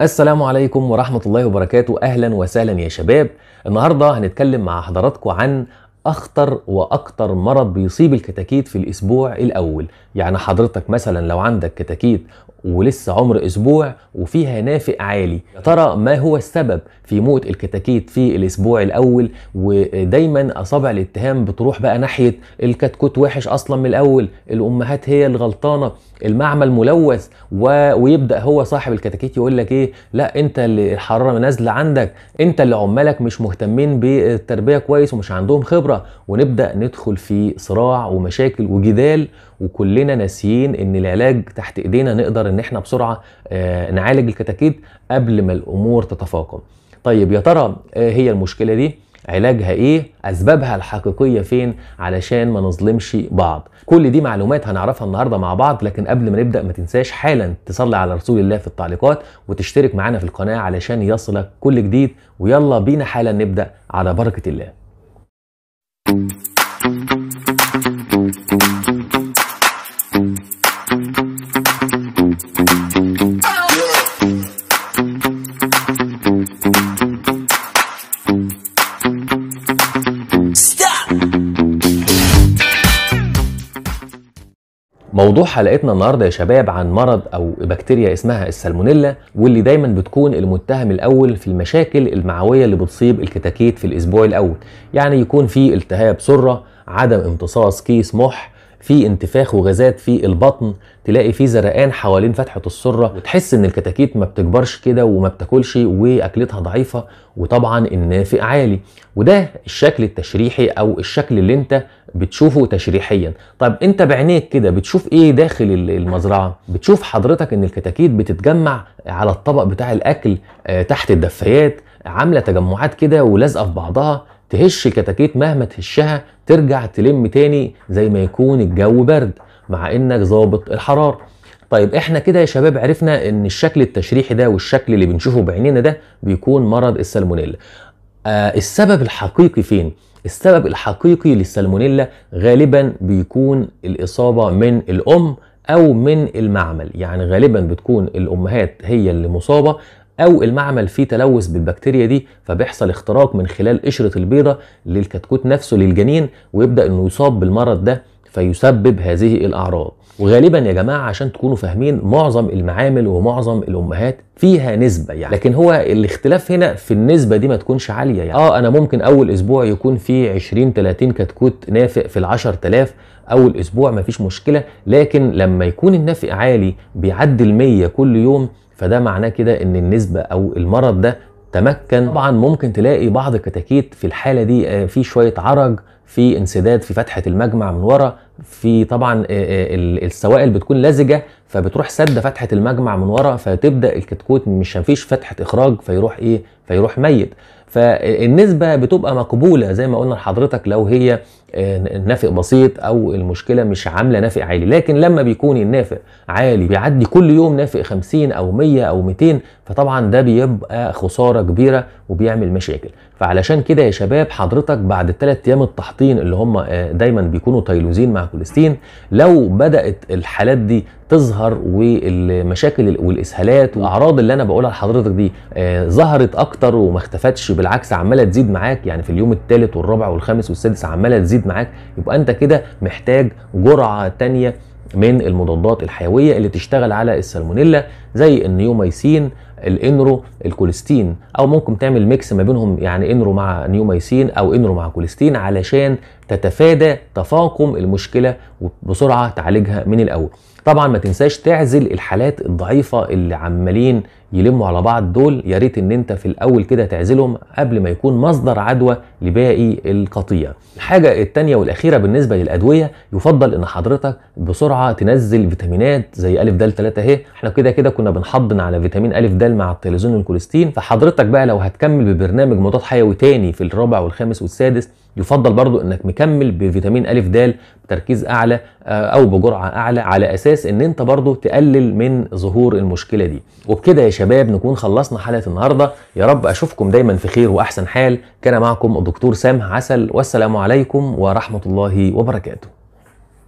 السلام عليكم ورحمة الله وبركاته أهلا وسهلا يا شباب النهاردة هنتكلم مع حضراتكم عن اخطر واكتر مرض بيصيب الكتاكيت في الاسبوع الاول يعني حضرتك مثلا لو عندك كتاكيت ولسه عمر اسبوع وفيها نافق عالي يا ترى ما هو السبب في موت الكتاكيت في الاسبوع الاول ودايما اصابع الاتهام بتروح بقى ناحيه الكتكوت وحش اصلا من الاول الامهات هي الغلطانه المعمل ملوث و... ويبدا هو صاحب الكتاكيت يقول لك ايه لا انت اللي الحراره نازله عندك انت اللي عمالك مش مهتمين بالتربيه كويس ومش عندهم خبره الصورة ونبدأ ندخل في صراع ومشاكل وجدال وكلنا ناسيين ان العلاج تحت ايدينا نقدر ان احنا بسرعة آه، نعالج الكتاكيت قبل ما الامور تتفاقم طيب يا ترى آه، هي المشكلة دي علاجها ايه اسبابها الحقيقيه فين علشان ما نظلمش بعض كل دي معلومات هنعرفها النهارده مع بعض لكن قبل ما نبدا ما تنساش حالا تصلي على رسول الله في التعليقات وتشترك معانا في القناه علشان يصلك كل جديد ويلا بينا حالا نبدا على بركه الله موضوع حلقتنا النهارده يا شباب عن مرض او بكتيريا اسمها السالمونيلا واللي دايما بتكون المتهم الاول في المشاكل المعويه اللي بتصيب الكتاكيت في الاسبوع الاول يعني يكون في التهاب سره عدم امتصاص كيس مح في انتفاخ وغازات في البطن تلاقي في زرقان حوالين فتحه السره وتحس ان الكتاكيت ما بتكبرش كده وما بتاكلش واكلتها ضعيفه وطبعا النافق عالي وده الشكل التشريحي او الشكل اللي انت بتشوفه تشريحيا طب انت بعينيك كده بتشوف ايه داخل المزرعه بتشوف حضرتك ان الكتاكيت بتتجمع على الطبق بتاع الاكل آه، تحت الدفايات عامله تجمعات كده ولازقه في بعضها تهش كتاكيت مهما تهشها ترجع تلم تاني زي ما يكون الجو برد مع انك ظابط الحراره طيب احنا كده يا شباب عرفنا ان الشكل التشريحي ده والشكل اللي بنشوفه بعينينا ده بيكون مرض السالمونيلا آه السبب الحقيقي فين السبب الحقيقي للسالمونيلا غالبا بيكون الاصابه من الام او من المعمل يعني غالبا بتكون الامهات هي اللي مصابه او المعمل فيه تلوث بالبكتيريا دي فبيحصل اختراق من خلال قشره البيضه للكتكوت نفسه للجنين ويبدا انه يصاب بالمرض ده فيسبب هذه الاعراض وغالبا يا جماعه عشان تكونوا فاهمين معظم المعامل ومعظم الامهات فيها نسبه يعني لكن هو الاختلاف هنا في النسبه دي ما تكونش عاليه يعني اه انا ممكن اول اسبوع يكون في 20 30 كتكوت نافق في ال 10000 اول اسبوع مفيش مشكله لكن لما يكون النافق عالي بيعدي ال 100 كل يوم فده معناه كده ان النسبه او المرض ده تمكن طبعا ممكن تلاقي بعض الكتاكيت في الحاله دي آه، في شويه عرج في انسداد في فتحه المجمع من ورا في طبعا آه، آه، السوائل بتكون لزجه فبتروح سد فتحه المجمع من ورا فتبدا الكتكوت مش مفيش فتحه اخراج فيروح ايه فيروح ميت فالنسبه بتبقى مقبوله زي ما قلنا لحضرتك لو هي آه، نافق بسيط او المشكله مش عامله نافق عالي لكن لما بيكون النافق عالي بيعدي كل يوم نافق 50 او 100 او 200 فطبعا ده بيبقى خساره كبيره وبيعمل مشاكل فعلشان كده يا شباب حضرتك بعد الثلاث ايام التحطين اللي هم دايما بيكونوا تايلوزين مع كوليستين لو بدات الحالات دي تظهر والمشاكل والاسهالات والاعراض اللي انا بقولها لحضرتك دي آه ظهرت اكتر وما اختفتش بالعكس عماله تزيد معاك يعني في اليوم الثالث والرابع والخامس والسادس عماله تزيد معاك يبقى انت كده محتاج جرعه ثانيه من المضادات الحيويه اللي تشتغل على السالمونيلا زي النيوميسين الانرو الكوليستين او ممكن تعمل ميكس ما بينهم يعني انرو مع نيوميسين او انرو مع كوليستين علشان تتفادى تفاقم المشكله وبسرعه تعالجها من الاول طبعا ما تنساش تعزل الحالات الضعيفه اللي عمالين يلموا على بعض دول يا ريت ان انت في الاول كده تعزلهم قبل ما يكون مصدر عدوى لباقي القطيع الحاجه الثانيه والاخيره بالنسبه للادويه يفضل ان حضرتك بسرعه تنزل فيتامينات زي الف د 3 اهي احنا كده كده كنا بنحضن على فيتامين الف د مع التلازون والكوليستين فحضرتك بقى لو هتكمل ببرنامج مضاد حيوي تاني في الرابع والخامس والسادس يفضل برضو انك مكمل بفيتامين الف د بتركيز اعلى آه، او بجرعه اعلى على اساس ان انت برضو تقلل من ظهور المشكله دي وبكده يا شباب نكون خلصنا حلقه النهارده يا رب اشوفكم دايما في خير واحسن حال كان معكم الدكتور سام عسل والسلام عليكم ورحمه الله وبركاته